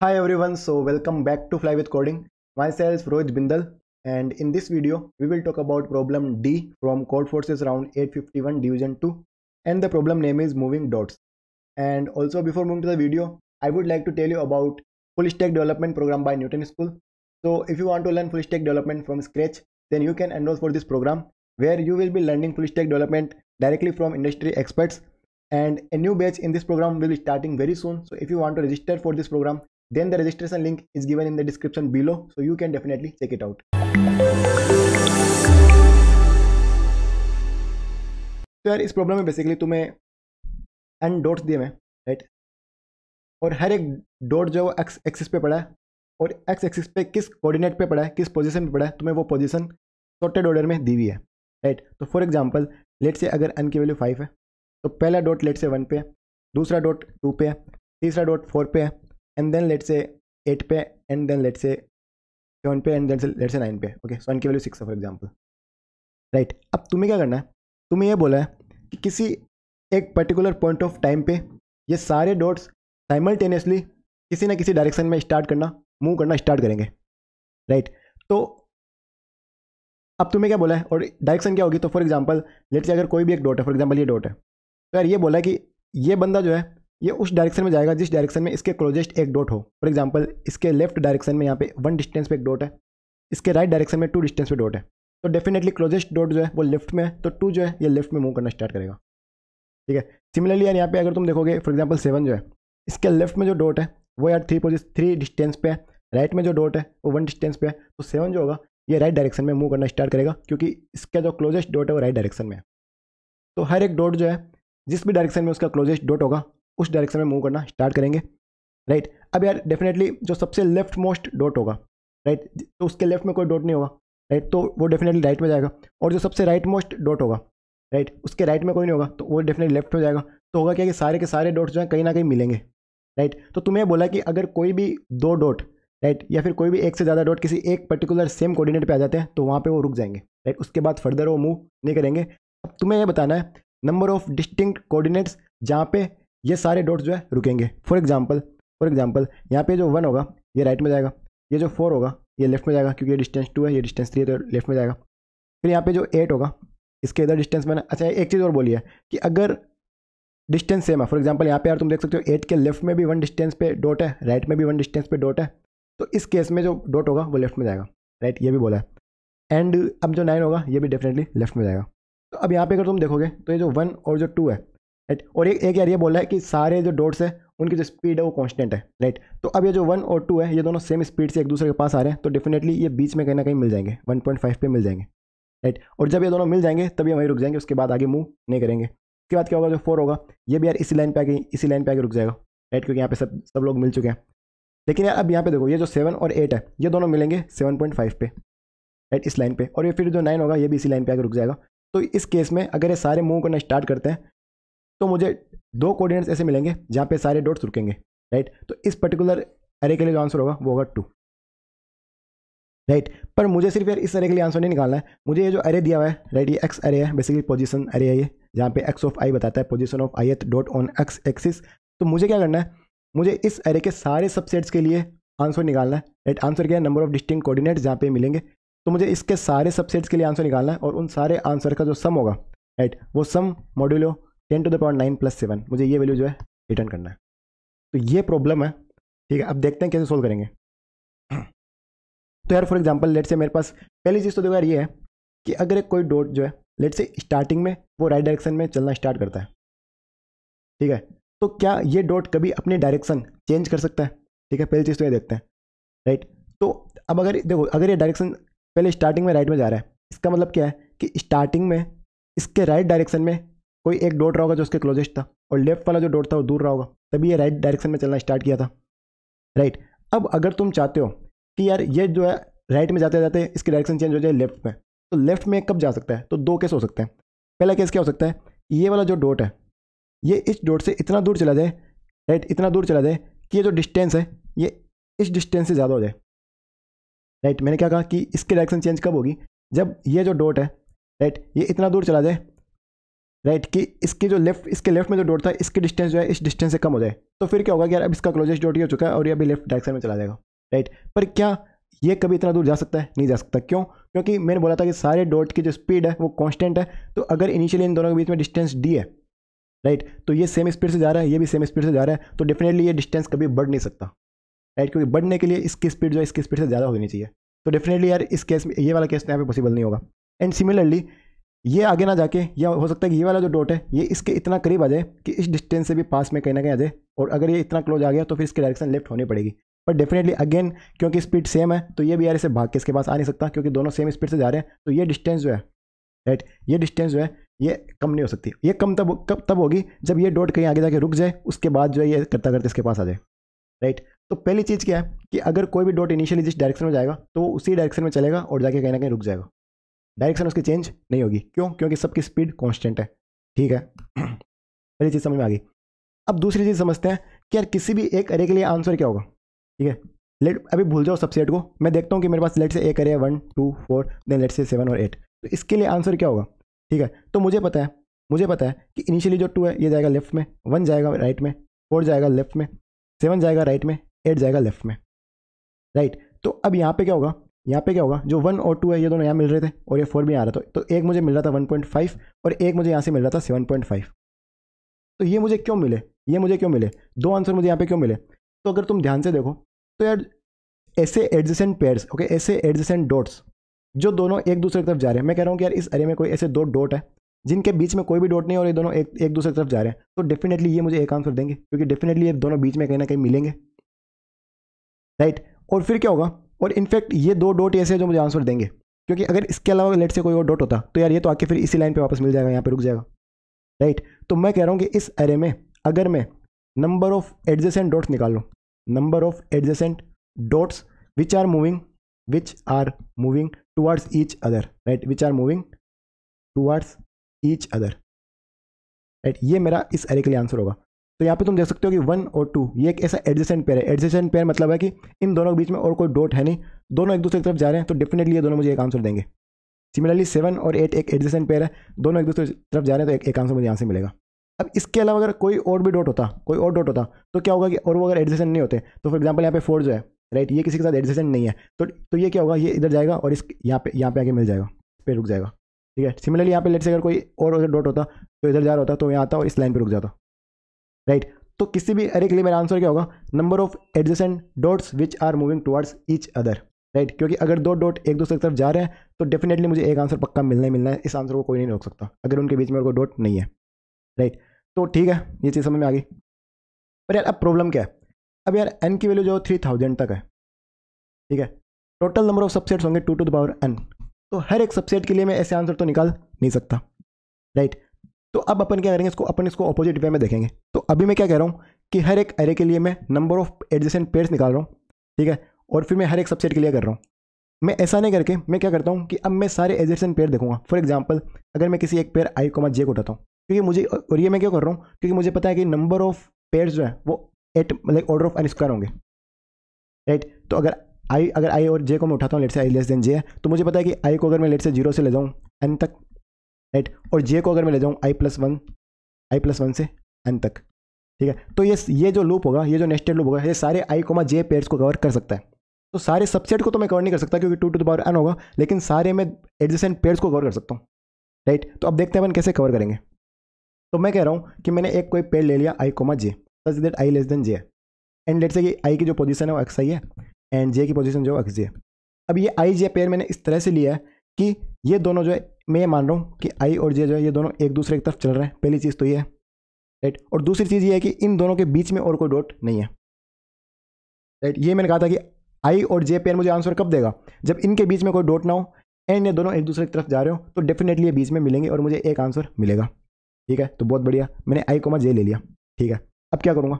Hi everyone, so welcome back to Fly with Coding. Myself Rohit Bindal and in this video we will talk about problem D from Codeforces Forces round 851 division 2 and the problem name is moving dots. And also before moving to the video, I would like to tell you about full stack development program by Newton School. So if you want to learn full stack development from scratch, then you can enroll for this program where you will be learning full stack development directly from industry experts and a new batch in this program will be starting very soon so if you want to register for this program then the registration link is given in the description below so you can definitely check it out तो यार इस problem में basically तुम्हें N dots दिए हैं right और हर एक dot जो है वो एक्स एक्सिस पे पड़ा है और एक्स एक्सिस पे किस कोऑर्डिनेट पे पड़ा है किस पोजीशन पे पड़ा है तुम्हें वो पोजीशन सॉर्टेड ऑर्डर में दी हुई है राइट तो फॉर एग्जांपल लेट से अगर एन की वैल्यू फाइव है तो पहला डॉट लेट से वन पे है दूसरा डॉट टू पे है तीसरा डॉट फोर पे है and then let say eight पे and then let say seven पे and then say let say nine पे ओके सो एन की वैल्यू सिक्स है फॉर एग्जाम्पल राइट अब तुम्हें क्या करना है तुम्हें यह बोला है कि किसी एक पर्टिकुलर पॉइंट ऑफ टाइम पे ये सारे डॉट्स साइमल्टेनियसली किसी ना किसी डायरेक्शन में स्टार्ट करना मूव करना स्टार्ट करेंगे राइट तो अब तुम्हें क्या बोला है और डायरेक्शन क्या होगी तो फॉर एग्जाम्पल लेट से अगर कोई भी एक डॉट है फॉर एग्जाम्पल ये डॉट है तो यार ये बोला है कि ये बंदा जो है ये उस डायरेक्शन में जाएगा जिस डायरेक्शन में इसके क्लोजेस्ट एक डॉट हो फॉर एग्जाम्पल इसके लेफ्ट डायरेक्शन में यहाँ पे वन डिस्टेंस पे एक डॉट है इसके राइट डायरेक्शन में टू डिस्टेंस पे डॉट है तो डेफिनेटली क्लोजेस्ट डॉट जो है वो लेफ्ट में है तो टू जो है ये लेफ्ट में मूव करना स्टार्ट करेगा ठीक है सिमिलरली यार यहाँ पे अगर तुम देखोगे फॉर एग्जाम्पल सेवन जो है इसके लेफ्ट में जो डॉट है वो यार थ्री पोजिस थ्री डिस्टेंस पे है राइट में जो डॉट है वो वन डिस्टेंस पे है तो सेवन जो होगा ये राइट डायरेक्शन में मूव करना स्टार्ट करेगा क्योंकि इसका जो क्लोजेस्ट डॉट है वो राइट डायरेक्शन में है तो हर एक डॉट जो है जिस भी डायरेक्शन में उसका क्लोजेस्ट डॉट होगा उस डायरेक्शन में मूव करना स्टार्ट करेंगे राइट अब यार डेफिनेटली जो सबसे लेफ्ट मोस्ट डॉट होगा राइट तो उसके लेफ्ट में कोई डॉट नहीं होगा राइट तो वो डेफिनेटली राइट में जाएगा और जो सबसे राइट मोस्ट डॉट होगा राइट उसके राइट में कोई नहीं होगा तो वो डेफिनेटली लेफ्ट में जाएगा तो होगा क्या कि सारे के सारे डॉट्स जो हैं कहीं ना कहीं मिलेंगे राइट तो तुम्हें बोला कि अगर कोई भी दो डॉट राइट या फिर कोई भी एक से ज़्यादा डॉट किसी एक पर्टिकुलर सेम कोऑर्डिनेट पे आ जाते हैं तो वहाँ पे वो रुक जाएंगे राइट उसके बाद फर्दर वो मूव नहीं करेंगे अब तुम्हें ये बताना है नंबर ऑफ डिस्टिंक्ट कोऑर्डिनेट्स जहाँ पे ये सारे डॉट्स जो है रुकेंगे फॉर एग्जाम्पल फॉर एग्जाम्पल यहाँ पे जो वन होगा ये राइट में जाएगा ये जो फोर होगा ये लेफ्ट में जाएगा क्योंकि ये डिस्टेंस टू है ये डिस्टेंस थ्री है तो लेफ्ट में जाएगा फिर यहाँ पे जो एट होगा इसके इधर डिस्टेंस मैंने अच्छा एक चीज़ और बोली है कि अगर डिस्टेंस सेम है फॉर एग्जाम्पल यहाँ पे यार तुम देख सकते हो एट के लेफ्ट में भी वन डिस्टेंस पे डॉट है राइट में भी वन डिस्टेंस पे डॉट है तो इस केस में जो डॉट होगा वो लेफ्ट में जाएगा राइट ये भी बोला है एंड अब जो नाइन होगा ये भी डेफिनेटली लेफ्ट में जाएगा तो अब यहाँ पे अगर तुम देखोगे तो ये जो वन और जो टू है राइट और एक एक यार ये बोला है कि सारे जो डोट्स हैं उनकी जो स्पीड है वो कांस्टेंट है राइट तो अब ये जो वन और टू है ये दोनों सेम स्पीड से एक दूसरे के पास आ रहे हैं तो डेफिनेटली ये बीच में कहीं ना कहीं मिल जाएंगे वन पॉइंट फाइव पे मिल जाएंगे राइट और जब ये दोनों मिल जाएंगे तब ये वहीं रुक जाएंगे उसके बाद आगे मूव नहीं करेंगे उसके बाद क्या होगा जो फोर होगा ये भी यार इसी लाइन पर आगे इसी लाइन पर आगे रुक जाएगा राइट क्योंकि यहाँ पे सब सब लोग मिल चुके हैं लेकिन यार अब यहाँ पे देखो ये जो सेवन और एट है ये दोनों मिलेंगे सेवन पॉइंट फाइव पे राइट इस लाइन पे और ये फिर जो नाइन होगा ये भी इसी लाइन पे आगे रुक जाएगा तो इस केस में अगर ये सारे मूव करना स्टार्ट करते हैं तो मुझे दो कोऑर्डिनेट्स ऐसे मिलेंगे जहाँ पे सारे डॉट्स रुकेंगे राइट तो इस पर्टिकुलर एरे के लिए जो आंसर होगा वो होगा टू राइट पर मुझे सिर्फ यार इस एरे के लिए आंसर नहीं निकालना है मुझे ये जो एरे दिया हुआ है राइट ये एक्स एरे है बेसिकली पोजिशन एरे है ये जहाँ पे एक्स ऑफ आई बताता है पोजिशन ऑफ आई एथ डॉट ऑन एक्स एक्सिस तो मुझे क्या करना है मुझे इस एरे के सारे सबसेट्स के लिए आंसर निकालना है राइट आंसर क्या है नंबर ऑफ डिस्टिंग कोऑर्डिनेट्स जहाँ पे मिलेंगे तो मुझे इसके सारे सबसेट्स के लिए आंसर निकालना है और उन सारे आंसर का जो सम होगा राइट वो sum modulo ten to the power nine plus seven मुझे ये वैल्यू जो है रिटर्न करना है तो ये प्रॉब्लम है ठीक है अब देखते हैं कैसे सोल्व करेंगे तो यार फॉर एग्जाम्पल लेट से मेरे पास पहली चीज़ तो देखो यार ये है कि अगर एक कोई डॉट जो है लेट से स्टार्टिंग में वो राइट डायरेक्शन में चलना स्टार्ट करता है ठीक है तो क्या ये डॉट कभी अपनी डायरेक्शन चेंज कर सकता है ठीक है पहली चीज़ तो ये देखते हैं राइट तो अब अगर देखो अगर ये डायरेक्शन पहले स्टार्टिंग में राइट में जा रहा है इसका मतलब क्या है कि स्टार्टिंग में इसके राइट डायरेक्शन में कोई एक डॉट रहा होगा जो उसके क्लोजेस्ट था और लेफ्ट वाला जो डॉट था वो दूर रहा होगा तभी ये राइट डायरेक्शन में चलना स्टार्ट किया था राइट अब अगर तुम चाहते हो कि यार ये जो है राइट में जाते जाते इसकी डायरेक्शन चेंज हो जाए लेफ्ट में तो लेफ्ट में कब जा सकता है तो दो केस हो सकते हैं पहला केस क्या हो सकता है ये वाला जो डॉट है ये इस डॉट से इतना दूर चला जाए राइट इतना दूर चला जाए कि ये जो डिस्टेंस है ये इस डिस्टेंस से ज़्यादा हो जाए राइट मैंने क्या कहा कि इसकी डायरेक्शन चेंज कब होगी जब ये जो डॉट है राइट ये इतना दूर चला जाए राइट right, कि इसके जो लेफ्ट इसके लेफ्ट में जो डॉट था इसकी डिस्टेंस जो है इस डिस्टेंस से कम हो जाए तो फिर क्या होगा कि यार अब इसका क्लोजेस्ट डॉट ही हो चुका है और ये अभी लेफ्ट डायरेक्शन में चला जाएगा राइट right, पर क्या ये कभी इतना दूर जा सकता है नहीं जा सकता क्यों क्योंकि मैंने बोला था कि सारे डॉट की जो स्पीड है वो कॉन्स्टेंट है तो अगर इनिशियली इन दोनों के बीच में डिस्टेंस डी है राइट right, तो ये सेम स्पीड से जा रहा है ये भी सेम स्पीड से जा रहा है तो डेफिनेटली ये डिस्टेंस कभी बढ़ नहीं सकता राइट क्योंकि बढ़ने के लिए इसकी स्पीड जो है इसकी स्पीड से ज़्यादा होनी चाहिए तो डेफिनेटली यार इस केस में ये वाला केस तो यहाँ पे पॉसिबल नहीं होगा एंड सिमिलरली ये आगे ना जाके या हो सकता है कि ये वाला जो डॉट है ये इसके इतना करीब आ जाए कि इस डिस्टेंस से भी पास में कहीं ना कहीं आ जाए और अगर ये इतना क्लोज आ गया तो फिर इसकी डायरेक्शन लेफ्ट होनी पड़ेगी पर डेफिनेटली अगेन क्योंकि स्पीड सेम है तो ये भी यार इसे भाग के इसके पास आ नहीं सकता क्योंकि दोनों सेम स्पीड से जा रहे हैं तो ये डिस्टेंस जो है राइट ये डिस्टेंस जो है ये कम नहीं हो सकती ये कम तब कब तब होगी जब ये डॉट कहीं आगे जाके रुक जाए उसके बाद जो है ये करता करते इसके पास आ जाए राइट तो पहली चीज़ क्या है कि अगर कोई भी डॉट इनिशियली जिस डायरेक्शन में जाएगा तो उसी डायरेक्शन में चलेगा और जाके कहीं ना कहीं रुक जाएगा डायरेक्शन उसकी चेंज नहीं होगी क्यों क्योंकि सबकी स्पीड कॉन्स्टेंट है ठीक है पहली चीज़ समझ में आ गई अब दूसरी चीज़ समझते हैं कि यार किसी भी एक अरे के लिए आंसर क्या होगा ठीक है लेट अभी भूल जाओ सबसेट को मैं देखता हूँ कि मेरे पास लेट से एक array one two four then let say seven और एट तो इसके लिए आंसर क्या होगा ठीक है तो मुझे पता है मुझे पता है कि इनिशियली जो टू है ये जाएगा लेफ्ट में वन जाएगा राइट में फोर जाएगा लेफ्ट में सेवन जाएगा राइट में एट जाएगा लेफ्ट में राइट तो अब यहाँ पे क्या होगा यहाँ पे क्या होगा जो वन और टू है ये दोनों यहाँ मिल रहे थे और ये फोर भी आ रहा था तो एक मुझे मिल रहा था वन पॉइंट फाइव और एक मुझे यहाँ से मिल रहा था सेवन पॉइंट फाइव तो ये मुझे क्यों मिले ये मुझे क्यों मिले दो आंसर मुझे यहाँ पे क्यों मिले तो अगर तुम ध्यान से देखो तो यार ऐसे एडजेसेंट पेयर्स ओके ऐसे एडजेसेंट डॉट्स जो दोनों एक दूसरे की तरफ जा रहे हैं मैं कह रहा हूँ कि यार इस अरे में कोई ऐसे दो डॉट है जिनके बीच में कोई भी डॉट नहीं और ये दोनों एक एक दूसरे की तरफ जा रहे हैं तो डेफिनेटली ये मुझे एक आंसर देंगे क्योंकि डेफिनेटली ये दोनों बीच में कहीं ना कहीं मिलेंगे राइट और फिर क्या होगा और इनफैक्ट ये दो डॉट ऐसे हैं जो मुझे आंसर देंगे क्योंकि अगर इसके अलावा लेट से कोई और डॉट होता तो यार ये तो आके फिर इसी लाइन पे वापस मिल जाएगा यहाँ पे रुक जाएगा राइट तो मैं कह रहा हूँ कि इस एरे में अगर मैं नंबर ऑफ एडजेसेंट डॉट्स निकाल लूँ number of adjacent dots which are moving which are moving towards each other right which are moving towards each other right ये मेरा इस एरे के लिए आंसर होगा तो यहाँ पे तुम देख सकते हो कि वन और टू ये एक ऐसा एडजेसेंट पेयर है एडजेसेंट पेयर मतलब है कि इन दोनों के बीच में और कोई डॉट है नहीं दोनों एक दूसरे की तरफ जा रहे हैं तो डेफिनेटली ये दोनों मुझे एक आंसर देंगे सिमिलरली सेवन और एट एक एडजेसेंट पेयर है दोनों एक दूसरे की तरफ जा रहे हैं तो एक एक आंसर मुझे यहाँ से मिलेगा अब इसके अलावा अगर कोई और भी डॉट होता कोई और डॉट होता तो क्या होगा कि और वो अगर एडजेसेंट नहीं होते तो फॉर एग्जाम्पल यहाँ पे फोर जो है राइट ये किसी के साथ एडजेसेंट नहीं है तो तो ये क्या होगा ये इधर जाएगा और इस यहाँ पे यहाँ पे आके मिल जाएगा इस पर रुक जाएगा ठीक है सिमिलरली यहाँ पे लेट से अगर कोई और अगर डॉट होता तो इधर जा रहा होता तो यहाँ आता और इस लाइन पर रुक जाता राइट तो किसी भी अरे के लिए मेरा आंसर क्या होगा number of adjacent dots which are moving towards each other right क्योंकि अगर दो डॉट एक दूसरे की तरफ जा रहे हैं तो डेफिनेटली मुझे एक आंसर पक्का मिलना ही मिलना है इस आंसर को कोई नहीं रोक सकता अगर उनके बीच में कोई डॉट नहीं है राइट तो ठीक है ये चीज़ समझ में आ गई पर यार अब प्रॉब्लम क्या है अब यार एन की वैल्यू जो थ्री थाउजेंड तक है ठीक है टोटल नंबर ऑफ सबसेट्स होंगे two to the power N तो हर एक सबसेट के लिए मैं ऐसे आंसर तो निकाल नहीं सकता राइट तो अब अपन क्या करेंगे इसको अपन इसको अपोजिट वे में देखेंगे तो अभी मैं क्या कह रहा हूँ कि हर एक एरे के लिए मैं नंबर ऑफ एडजेसेंट पेयर्स निकाल रहा हूँ ठीक है और फिर मैं हर एक सबसेट के लिए कर रहा हूँ मैं ऐसा नहीं करके मैं क्या करता हूँ कि अब मैं सारे एडजेसेंट पेयर देखूंगा फॉर एग्जाम्पल अगर मैं किसी एक पेयर आई कोमा जे को उठाता हूँ क्योंकि मुझे और ये मैं क्यों कर रहा हूँ क्योंकि मुझे पता है कि नंबर ऑफ पेयर जो है वो at like order of square होंगे राइट तो अगर आई अगर आई और जे को मैं उठाता हूँ लेट से आई लेस देन जे है तो मुझे पता है कि आई को अगर मैं लेट से जीरो से ले जाऊँ एन तक राइट और जे को अगर मैं ले जाऊँ I plus one I plus one से एन तक ठीक है तो ये ये जो लूप होगा ये जो नेस्टेड लूप होगा ये सारे आई कोमा जे पेयर्स को कवर कर सकता है तो सारे सबसेट को तो मैं कवर नहीं कर सकता क्योंकि टू टू दावर एन होगा लेकिन सारे मैं एडजेसेंट पेयर्स को कवर कर सकता हूँ राइट तो अब देखते हैं अपन कैसे कवर करेंगे तो मैं कह रहा हूँ कि मैंने एक कोई पेड़ ले लिया I comma J such that I less than J and let say कि आई की जो पोजिशन है वो एक्स आई है एंड जे की पोजिशन जो एक्स जे है अब ये आई जे पेयर मैंने इस तरह से लिया है कि ये दोनों जो है मैं ये मान रहा हूँ कि आई और जे जो है ये दोनों एक दूसरे की तरफ चल रहे हैं पहली चीज़ तो ये है राइट और दूसरी चीज़ ये है कि इन दोनों के बीच में और कोई डॉट नहीं है राइट ये मैंने कहा था कि आई और जे पेयर मुझे आंसर कब देगा जब इनके बीच में कोई डॉट ना हो एंड ये दोनों एक दूसरे की तरफ जा रहे हो तो डेफिनेटली ये बीच में मिलेंगे और मुझे एक आंसर मिलेगा ठीक है तो बहुत बढ़िया मैंने आई कोमा जे ले लिया ठीक है अब क्या करूँगा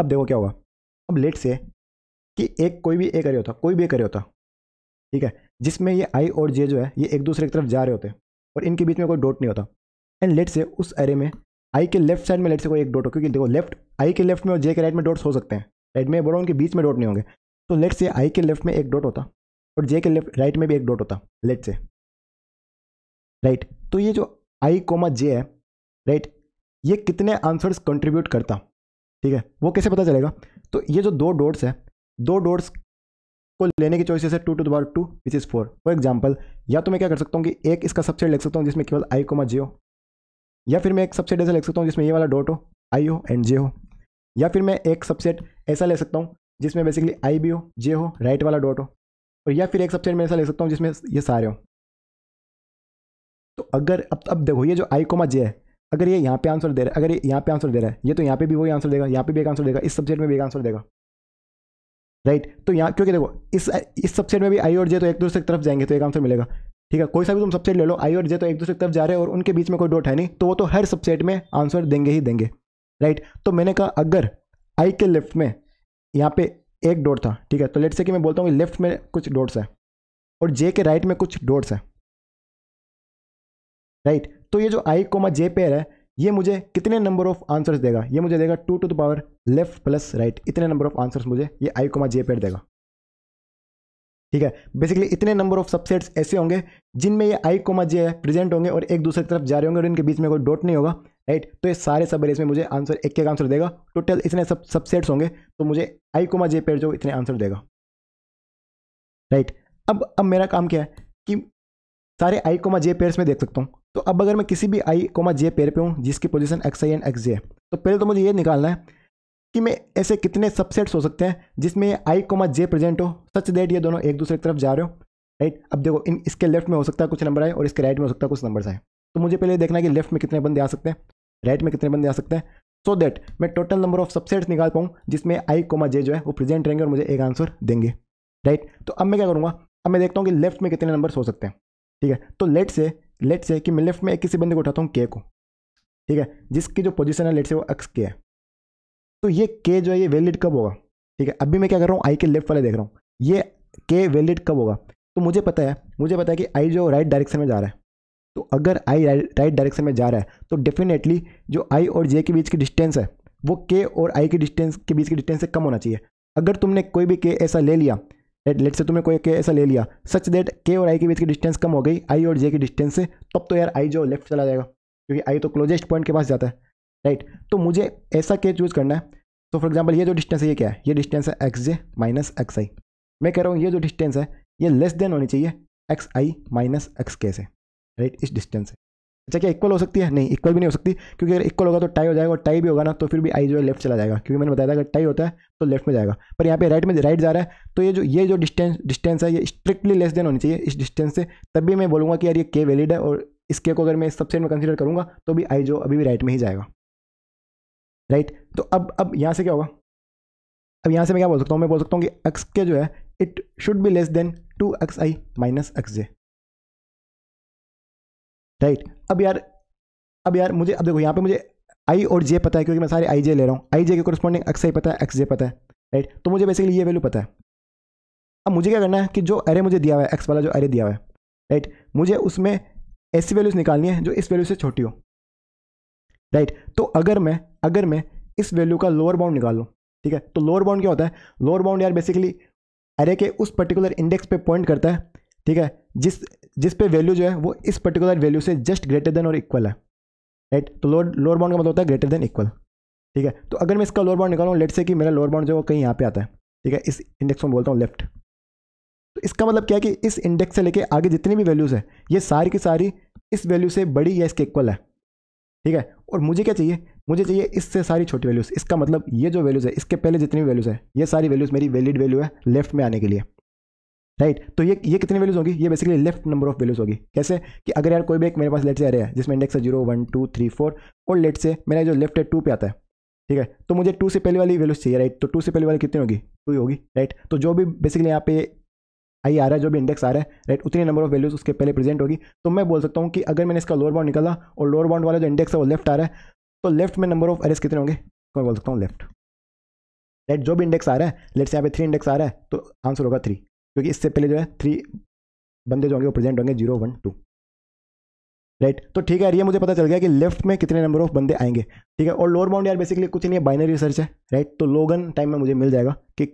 अब देखो क्या होगा अब लेट से कि एक कोई भी एक अरे होता कोई भी एक अरे होता ठीक है जिसमें ये आई और जे जो है ये एक दूसरे की तरफ जा रहे होते हैं और इनके बीच में कोई डॉट नहीं होता एंड लेट से उस एरे में आई के लेफ्ट साइड में लेट से कोई एक डॉट हो क्योंकि देखो लेफ्ट आई के लेफ्ट में और जे के राइट में डॉट्स हो सकते हैं राइट में बोल उनके बीच में डॉट नहीं होंगे तो लेट से आई के लेफ्ट में एक डॉट होता और जे के लेफ्ट राइट में भी एक डॉट होता लेट से राइट तो ये जो आई कोमा जे है राइट ये कितने आंसर्स कंट्रीब्यूट करता ठीक है वो कैसे पता चलेगा तो ये जो दो डॉट्स है दो डॉट्स को लेने की चॉइस है two to the power two which is four for example या तो मैं क्या कर सकता हूँ कि एक इसका सबसेट लिख सकता हूँ जिसमें केवल आई कोमा जे हो या फिर मैं एक सबसेट ऐसा लिख सकता हूँ जिसमें ये वाला डॉट हो आई हो एंड जे हो या फिर मैं एक सबसेट ऐसा ले सकता हूँ जिसमें बेसिकली आई भी हो जे हो राइट वाला डॉट हो और या फिर एक सबसेट मैं ऐसा ले सकता हूँ जिसमें ये सारे हो तो अगर अब अब देखो ये जो आई कोमा जे है अगर ये यहाँ पे आंसर दे रहा है अगर ये यहाँ पे आंसर दे रहा है ये तो यहाँ पे भी वही आंसर देगा यहाँ पे भी एक आंसर देगा इस सब्जेक्ट में भी एक आंसर देगा राइट तो यहाँ क्योंकि देखो इस इस सबसेट में भी आई और जे तो एक दूसरे की तरफ जाएंगे तो एक आंसर मिलेगा ठीक है कोई सा भी तुम सबसेट ले लो आई और जे तो एक दूसरे की तरफ जा रहे हैं और उनके बीच में कोई डॉट है नहीं तो वो तो हर सबसेट में आंसर देंगे ही देंगे राइट तो मैंने कहा अगर आई के लेफ्ट में यहाँ पे एक डॉट था ठीक है तो लेट से कि मैं बोलता हूँ कि लेफ्ट में कुछ डॉट्स है और जे के राइट में कुछ डॉट्स है राइट तो ये जो आई कोमा जे पेयर है ये मुझे कितने नंबर ऑफ आंसर्स देगा ये मुझे देगा two to the power left plus right इतने नंबर ऑफ आंसर्स मुझे ये आई कोमा जे पेड देगा ठीक है बेसिकली इतने नंबर ऑफ सबसेट्स ऐसे होंगे जिनमें ये आई कोमा जे प्रेजेंट होंगे और एक दूसरे की तरफ जा रहे होंगे और इनके बीच में कोई डॉट नहीं होगा राइट तो ये सारे सब में मुझे आंसर एक एक आंसर देगा टोटल इतने सब सबसेट्स होंगे तो मुझे आई कोमा जे पेड जो इतने आंसर देगा राइट अब अब मेरा काम क्या है कि सारे आई कोमा जे पेयर्स में देख सकता हूँ तो अब अगर मैं किसी भी आई कोमा जे पेयर पे हूँ जिसकी position X I and X J है तो पहले तो मुझे ये निकालना है कि मैं ऐसे कितने सबसेट्स हो सकते हैं जिसमें आई कोमा जे प्रेजेंट हो सच देट ये दोनों एक दूसरे की तरफ जा रहे हो राइट अब देखो इन इसके लेफ्ट में हो सकता है कुछ नंबर आए और इसके राइट में हो सकता है कुछ नंबर आए तो मुझे पहले देखना है कि लेफ्ट में कितने बंदे आ सकते हैं राइट में कितने बंदे आ सकते हैं सो दैट मैं टोटल नंबर ऑफ सबसेट्स निकाल पाऊँ जिसमें आई कोमा जे जो है वो प्रेजेंट रहेंगे और मुझे एक आंसर देंगे राइट तो अब मैं क्या करूँगा अब मैं देखता हूँ कि लेफ्ट में कितने नंबर हो सकते हैं ठीक है तो लेट से लेट से कि मैं लेफ्ट में एक किसी बंदे को उठाता हूँ के को ठीक है जिसकी जो पोजीशन है लेट से वो एक्स के है तो ये के जो है ये वैलिड कब होगा ठीक है अभी मैं क्या कर रहा हूँ आई के लेफ्ट वाले देख रहा हूँ ये के वैलिड कब होगा तो मुझे पता है मुझे पता है कि आई जो राइट डायरेक्शन में जा रहा है तो अगर आई राइट डायरेक्शन में जा रहा है तो डेफिनेटली जो आई और जे के बीच की डिस्टेंस है वो के और आई के डिस्टेंस के बीच की डिस्टेंस से कम होना चाहिए अगर तुमने कोई भी के ऐसा ले लिया लेट से तुमने कोई के ऐसा ले लिया सच देट के और आई के बीच की डिस्टेंस कम हो गई आई और जे की डिस्टेंस से तब तो यार आई जो लेफ्ट चला जाएगा क्योंकि आई तो क्लोजेस्ट पॉइंट के पास जाता है राइट तो मुझे ऐसा केस चूज़ करना है तो फॉर एग्जाम्पल ये जो डिस्टेंस है ये क्या है ये डिस्टेंस है X J minus X I मैं कह रहा हूँ ये जो डिस्टेंस है ये लेस देन होनी चाहिए एक्स आई माइनस एक्स के से राइट इस डिस्टेंस से अच्छा क्या इक्वल हो सकती है नहीं इक्वल भी नहीं हो सकती क्योंकि अगर इक्वल होगा तो टाई हो जाएगा और टाई भी होगा ना तो फिर भी आई जो है लेफ्ट चला जाएगा क्योंकि मैंने बताया था अगर टाई होता है तो लेफ्ट में जाएगा पर यहाँ पे राइट में राइट जा रहा है तो ये जो ये जो डिस्टेंस डिस्टेंस है ये स्ट्रिक्टली लेस देन होनी चाहिए इस डिस्टेंस से तभी मैं बोलूँगा कि यार ये के वैलिड है और इसके को अगर मैं इस सबसेट में कंसिडर करूँगा तो भी आई जो अभी भी राइट में ही जाएगा राइट तो अब अब यहाँ से क्या होगा अब यहाँ से मैं क्या बोल सकता हूँ मैं बोल सकता हूँ कि एक्स के जो है it should be less than two X I minus X J right अब यार अब यार मुझे अब देखो यहाँ पे मुझे आई और जे पता है क्योंकि मैं सारे आई जे ले रहा हूँ आई जे के कोरस्पॉन्डिंग एक्स आई पता है एक्स जे पता है राइट तो मुझे बेसिकली ये वैल्यू पता है अब मुझे क्या करना है कि जो एरे मुझे दिया हुआ है एक्स वाला जो एरे दिया हुआ है राइट मुझे उसमें ऐसी वैल्यूज़ निकालनी है जो इस वैल्यू से छोटी हो राइट तो अगर मैं अगर मैं इस वैल्यू का लोअर बाउंड निकाल लूँ ठीक है तो लोअर बाउंड क्या होता है लोअर बाउंड यार बेसिकली अरे के उस पर्टिकुलर इंडेक्स पे पॉइंट करता है ठीक है जिस जिस पे वैल्यू जो है वो इस पर्टिकुलर वैल्यू से जस्ट ग्रेटर देन और इक्वल है राइट तो लोअर लोअर बाउंड का मतलब होता है ग्रेटर देन इक्वल ठीक है तो अगर मैं इसका लोअर बाउंड निकालूँ लेट से कि मेरा लोअर बाउंड जो है कहीं यहाँ पे आता है ठीक है इस इंडेक्स में बोलता हूँ लेफ्ट तो इसका मतलब क्या है कि इस इंडेक्स से लेके आगे जितनी भी वैल्यूज़ है ये सारी की सारी इस वैल्यू से बड़ी या इसके इक्वल है ठीक है और मुझे क्या चाहिए मुझे चाहिए इससे सारी छोटी वैल्यूज़ इसका मतलब ये जो वैल्यूज़ है इसके पहले जितनी भी वैल्यूज़ है ये सारी वैल्यूज़ मेरी वैलिड वैल्यू है लेफ्ट में आने के लिए राइट right. तो ये ये कितनी वैल्यूज़ होगी ये basically left number of values होगी कैसे कि अगर यार कोई भी एक मेरे पास लेट से रहा है जिसमें इंडेक्स है zero one two three four और लेट से मेरा जो लेफ्ट है टू पे आता है ठीक है तो मुझे टू से पहले वाली वैल्यूज चाहिए राइट तो टू से पहले वाली कितनी होगी टू होगी राइट तो जो भी बेसिकली यहाँ पे आई आ रहा है जो भी इंडेक्स आ रहा है राइट उतनी नंबर ऑफ वैल्यूज उसके पहले प्रेजेंट होगी तो मैं बोल सकता हूँ कि अगर मैंने इसका लोअर बाउंड निकाला और लोअर बाउंड वाला जो इंडेक्स है वो लेफ्ट आ रहा है तो लेफ्ट में नंबर ऑफ एरेस कितने होंगे तो मैं बोल सकता हूँ लेफ्ट राइट जो भी इंडेक्स आ रहा है लेट से यहाँ पे थ्री इंडेक्स आ रहा है तो आंसर होगा थ्री क्योंकि इससे पहले जो है थ्री बंदे जो होंगे वो प्रेजेंट होंगे जीरो वन टू राइट तो ठीक है ये मुझे पता चल गया कि लेफ्ट में कितने नंबर ऑफ बंदे आएंगे ठीक है और लोअर बाउंड यार बेसिकली कुछ नहीं है बाइनरी रिसर्च है राइट तो लोगन टाइम में मुझे मिल जाएगा कि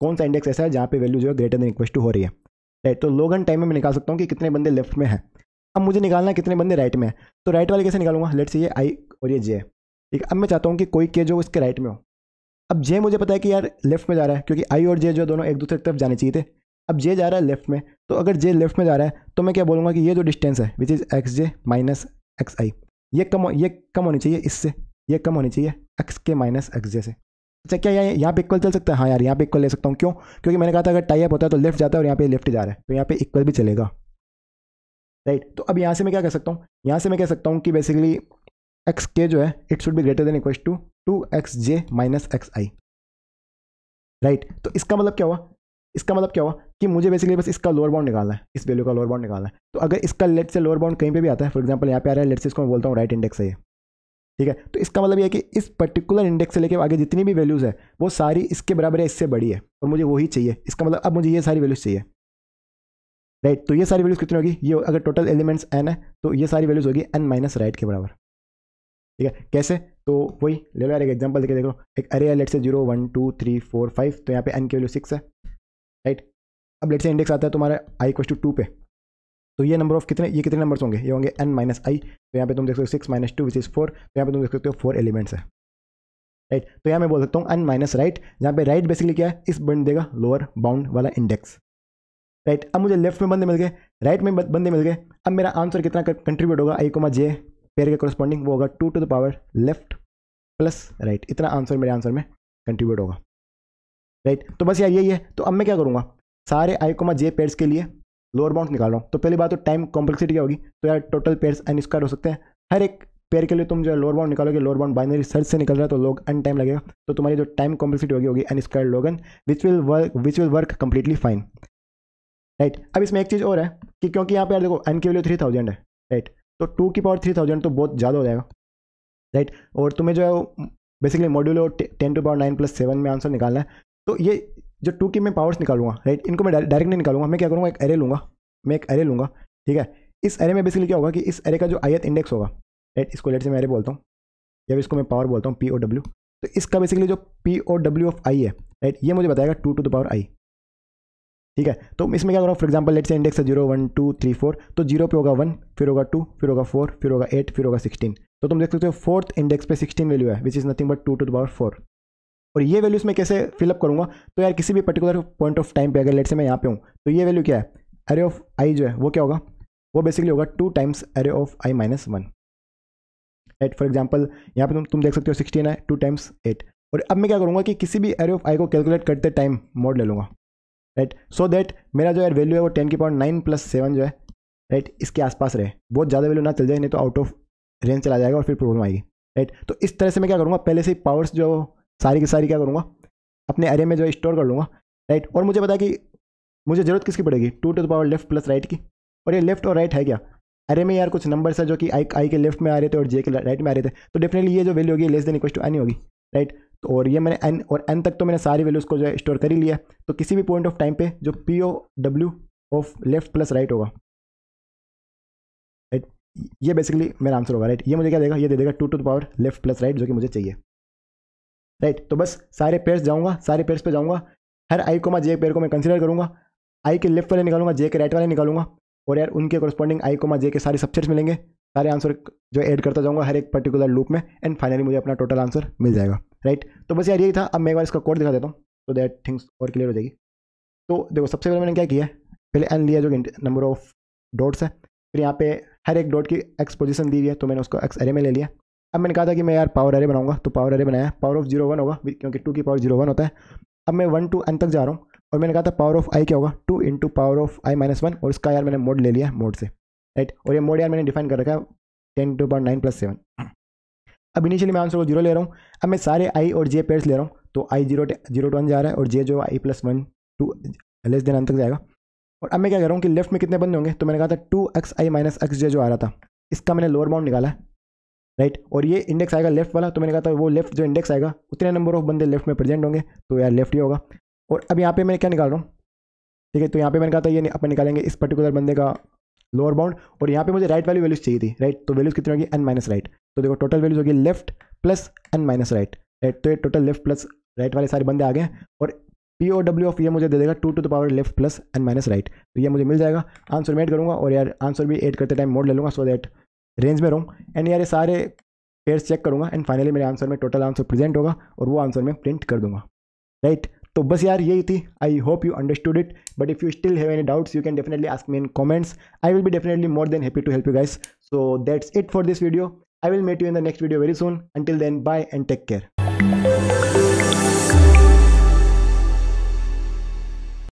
कौन सा इंडेक्स ऐसा है जहाँ पे वैल्यू जो है ग्रेटर देन इक्वेस्ट टू हो रही है राइट तो लोगन टाइम में मैं निकाल सकता हूँ कि कितने बंदे लेफ्ट में हैं अब मुझे निकालना कितने बंदे राइट में है तो राइट वाले कैसे निकालूंगा लेट्स ये आई और ये जे ठीक है अब मैं चाहता हूँ कि कोई के जो इसके राइट में हो अब जे मुझे पता है कि यार लेफ्ट में जा रहा है क्योंकि आई और जे जो दोनों एक दूसरे की तरफ जाने चाहिए थे अब जे जा रहा है लेफ्ट में तो अगर जे लेफ्ट में जा रहा है तो मैं क्या बोलूँगा कि ये जो डिस्टेंस है which is X J minus X I ये कम ये कम होनी चाहिए इससे ये कम होनी चाहिए एक्स के माइनस एक्स जे से चेक क्या यहाँ पे इक्वल चल सकता है हाँ यार यहाँ पे इक्वल ले सकता हूँ क्यों क्योंकि मैंने कहा था अगर टाइप होता है तो लेफ्ट जाता है और यहाँ पे लेफ्ट जा रहा है तो यहाँ पे इक्वल भी चलेगा राइट तो अब यहाँ से मैं क्या कह सकता हूँ यहाँ से मैं कह सकता हूँ कि बेसिकली एक्स के जो है it should be greater than equal to two X J minus X I right तो इसका मतलब क्या हुआ इसका मतलब क्या हुआ कि मुझे बेसिकली बस इसका लोअर बाउंड निकालना है इस वैल्यू का लोअर बाउंड निकालना है तो अगर इसका लेट से लोअर बाउंड कहीं पे भी आता है फॉर एग्जांपल यहाँ पे आ रहा है लेट से इसको मैं बोलता हूँ राइट इंडेक्स है ठीक है तो इसका मतलब यह है कि इस पर्टिकुलर इंडेक्स से लेकर आगे जितनी भी वैल्यूज़ है वो सारी इसके बराबर है इससे बड़ी है और मुझे वही चाहिए इसका मतलब अब मुझे ये सारी वैल्यूज़ चाहिए राइट तो ये सारी वैल्यूज़ कितनी होगी ये अगर टोटल एलिमेंट्स एन है तो ये सारी वैल्यूज़ होगी एन माइनस राइट के बराबर ठीक है कैसे तो वही ले लो यार एक एग्जाम्पल देखे देखो एक अरे है let say zero one two three four five तो यहाँ पे एन की वैल्यू सिक्स है राइट अब लेट से इंडेक्स आता है तुम्हारा आई क्वेश्चन टू पे तो ये नंबर ऑफ कितने ये कितने नंबर्स होंगे ये होंगे एन माइनस आई तो यहाँ पे तुम देख सकते हो six minus two which is four तो यहाँ पे तुम देख सकते हो फोर एलिमेंट्स है राइट right. तो यहाँ मैं बोल सकता हूँ एन माइनस राइट यहाँ पे राइट बेसिकली क्या है इस बंद देगा लोअर बाउंड वाला इंडेक्स राइट right. अब मुझे लेफ्ट में बंदे मिल गए राइट में बंदे मिल गए अब मेरा आंसर कितना कंट्रीब्यूट होगा आई कोमा जे पेयर के कॉरस्पॉन्डिंग वो होगा two to the power left plus right इतना आंसर मेरे आंसर में कंट्रीब्यूट होगा राइट right. तो बस यार यही है तो अब मैं क्या करूँगा सारे आई कोमा जे पेयर्स के लिए लोअर बाउंड निकाल रहा हूँ तो पहली बात तो टाइम कॉम्प्लेक्सिटी क्या होगी तो यार टोटल पेयर एन स्क्वायर हो सकते हैं हर एक पेयर के लिए तुम जो है लोअर बाउंड निकालोगे लोअर बाउंड बाइनरी सर्च से निकल रहा है तो लोग एन टाइम लगेगा तो तुम्हारी जो टाइम कॉम्प्लेक्सिटी होगी होगी N square log N which will work which will work completely fine right अब इसमें एक चीज़ और है कि क्योंकि यहाँ पे यार देखो एन की वैल्यू थ्री थाउजेंड है राइट तो टू की पावर थ्री थाउजेंड तो बहुत ज़्यादा हो जाएगा राइट और तुम्हें जो है वो basically modulo ten to power nine plus seven में आंसर निकालना है तो ये जो टू की मैं पावर्स निकालूंगा राइट इनको मैं डायरेक्ट नहीं निकालूंगा मैं क्या करूँगा एक एरे लूँगा मैं एक एरे लूँगा ठीक है इस एरे में बेसिकली क्या होगा कि इस एरे का जो आयत इंडेक्स होगा राइट इसको लेट से मैं एरे बोलता हूँ या इसको मैं पावर बोलता हूँ पी ओ डब्ल्यू तो इसका बेसिकली जो P O W of I है राइट ये मुझे बताएगा two to the power I ठीक है तो इसमें क्या कर रहा हूँ for example let say index है zero one two three four तो जीरो पे होगा वन फिर होगा टू फिर होगा फोर फिर होगा एट फिर होगा सिक्सटीन तो तुम देख सकते हो फोर्थ इंडेक्स पे सिक्सटीन वैल्यू है which is nothing but two to the power four और ये वैल्यूज मैं कैसे फिलअप करूँगा तो यार किसी भी पर्टिकुलर पॉइंट ऑफ टाइम पे अगर लेट से मैं यहाँ पे हूँ तो ये वैल्यू क्या है एरे ऑफ आई जो है वो क्या होगा वो बेसिकली होगा two times array of I minus one at for example यहाँ पे तुम तुम देख सकते हो सिक्सटीन है टू टाइम्स एट और अब मैं क्या करूँगा कि किसी भी एरे ऑफ आई को कैलकुलेट करते टाइम मोड ले लूँगा राइट सो दैट मेरा जो यार वैल्यू है वो टेन की पावर नाइन प्लस सेवन जो है राइट right, इसके आसपास रहे बहुत ज़्यादा वैल्यू ना चल जाए नहीं तो आउट ऑफ रेंज चला जाएगा और फिर प्रॉब्लम आएगी राइट right? तो इस तरह से मैं क्या करूँगा पहले से ही पावर्स जो सारी की सारी क्या करूँगा अपने एरे में जो है स्टोर कर लूँगा राइट और मुझे पता कि मुझे ज़रूरत किसकी पड़ेगी two to the power left plus right की और ये लेफ्ट और राइट है क्या अरे में यार कुछ नंबर्स है जो कि आई आई के लेफ्ट में आ रहे थे और जे के राइट में आ रहे थे तो डेफिनेटली ये जो वैल्यू होगी less than equal to N होगी राइट तो और ये मैंने एन और एन तक तो मैंने सारी वैल्यूज़ को जो है स्टोर कर ही लिया तो किसी भी पॉइंट ऑफ टाइम पे जो P O W of left plus right होगा राइट ये बेसिकली मेरा आंसर होगा राइट ये मुझे क्या देगा ये दे देगा two to the power left plus right जो कि मुझे चाहिए राइट तो बस सारे पेयर्स जाऊँगा सारे पेयर्स पे जाऊँगा हर आई को मैं जे पेयर को मैं कंसिडर करूँगा आई के लेफ्ट वाले निकालूंगा जे के राइट वाले निकालूंगा और यार उनके कॉरस्पॉन्डिंग आई को मैं जे के सारे सबसेट्स मिलेंगे सारे आंसर जो ऐड करता जाऊँगा हर एक पर्टिकुलर लूप में एंड फाइनली मुझे अपना टोटल आंसर मिल जाएगा राइट तो बस यार यही था अब मैं एक बार इसका कोड दिखा देता हूँ तो दैट थिंग्स और क्लियर हो जाएगी तो देखो सबसे पहले मैंने क्या किया पहले एन लिया जो नंबर ऑफ डॉट्स है फिर यहाँ पे हर एक डॉट की एक्स पोजिशन दी हुई है तो मैंने उसको एक्स एरे में ले लिया अब मैंने कहा था कि मैं यार पावर एरे बनाऊंगा तो पावर एरे बनाया पावर ऑफ जीरो वन होगा क्योंकि टू की पावर जीरो वन होता है अब मैं वन टू एन तक जा रहा हूँ और मैंने कहा था पावर ऑफ आई क्या होगा two into power of I minus one और इसका यार मैंने मोड ले लिया मोड से राइट और ये मोड यार मैंने डिफाइन कर रखा है ten to power nine plus seven अब इनिशियली मैं आंसर को जीरो ले रहा हूँ अब मैं सारे आई और जे पेयर्स ले रहा हूँ तो I zero zero to one जा रहा है और जे जो I plus one to less than N तक जाएगा और अब मैं क्या कर रहा हूँ कि लेफ्ट में कितने बंदे होंगे तो मैंने कहा था two X I minus X J जो आ रहा था इसका मैंने लोअर बाउंड निकाला है राइट और ये इंडेक्स आएगा लेफ्ट वाला तो मैंने कहा था वो लेफ्ट जो इंडेक्स आएगा उतने नंबर ऑफ बंदे लेफ्ट में प्रेजेंट होंगे तो यार लेफ्ट ही होगा और अब यहाँ पे मैं क्या निकाल रहा हूँ ठीक है तो यहाँ पे मैंने कहा था ये अपन निकालेंगे इस पर्टिकुलर बंदे का लोअर बाउंड और यहाँ पे मुझे राइट वाली वैल्यूज चाहिए थी राइट तो वैल्यूज कितनी होगी एन माइनस राइट तो देखो टोटल वैल्यूज होगी left plus N minus right right तो ये टोटल लेफ्ट प्लस राइट वाले सारे बंदे आ गए और पी ओ डब्ल्यू ऑफ ये मुझे दे देगा two to the power left plus N minus right तो ये मुझे मिल जाएगा आंसर में करूंगा करूँगा और यार आंसर भी एड करते टाइम मोड ले लूँगा सो दैट रेंज में रहूँ एंड यार ये सारे पेयर्स चेक करूँगा एंड फाइनली मेरे आंसर में टोटल आंसर प्रेजेंट होगा और वो आंसर मैं प्रिंट कर दूंगा राइट right? तो बस यार यही थी I hope you understood it but if you still have any doubts you can definitely ask me in comments I will be definitely more than happy to help you guys so that's it for this video I will meet you in the next video very soon until then bye and take care